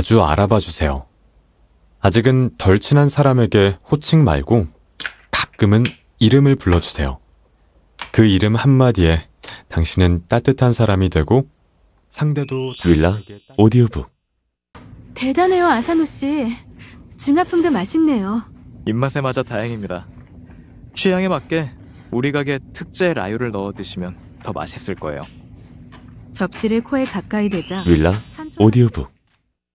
자주 알아봐 주세요. 아직은 덜 친한 사람에게 호칭 말고 가끔은 이름을 불러주세요. 그 이름 한마디에 당신은 따뜻한 사람이 되고 상대도 윌라 오디오북 대단해요 아사노 씨. 증화품도 맛있네요. 입맛에 맞아 다행입니다. 취향에 맞게 우리 가게 특제 라유를 넣어 드시면 더 맛있을 거예요. 접시를 코에 가까이 대자 윌라 오디오북